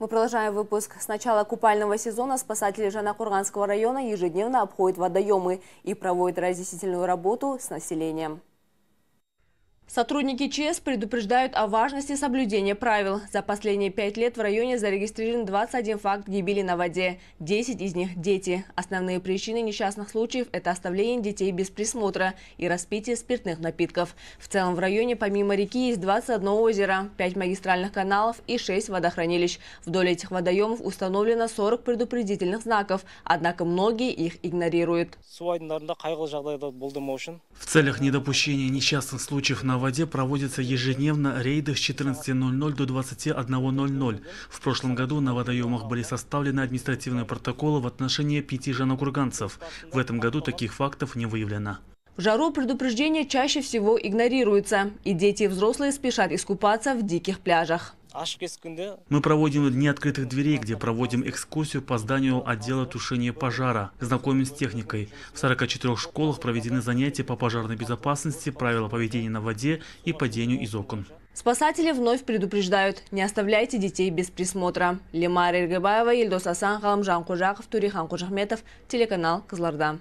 Мы продолжаем выпуск. С начала купального сезона спасатели Жанакурганского района ежедневно обходят водоемы и проводят разъяснительную работу с населением. Сотрудники ЧС предупреждают о важности соблюдения правил. За последние пять лет в районе зарегистрирован 21 факт гибели на воде. 10 из них – дети. Основные причины несчастных случаев – это оставление детей без присмотра и распитие спиртных напитков. В целом в районе помимо реки есть 21 озеро, 5 магистральных каналов и 6 водохранилищ. Вдоль этих водоемов установлено 40 предупредительных знаков, однако многие их игнорируют. В целях недопущения несчастных случаев на воде проводятся ежедневно рейды с 14.00 до 21.00. В прошлом году на водоемах были составлены административные протоколы в отношении пяти жанокурганцев. В этом году таких фактов не выявлено. В жару предупреждения чаще всего игнорируются, и дети и взрослые спешат искупаться в диких пляжах. Мы проводим дни открытых дверей, где проводим экскурсию по зданию отдела тушения пожара, знакомим с техникой. В 44 школах проведены занятия по пожарной безопасности, правила поведения на воде и падению из окон. Спасатели вновь предупреждают, не оставляйте детей без присмотра. Лимар Иргибаева, Ильдос Асан, Халамжан Кужаков, Турихан Кожахметов, телеканал Кызларда.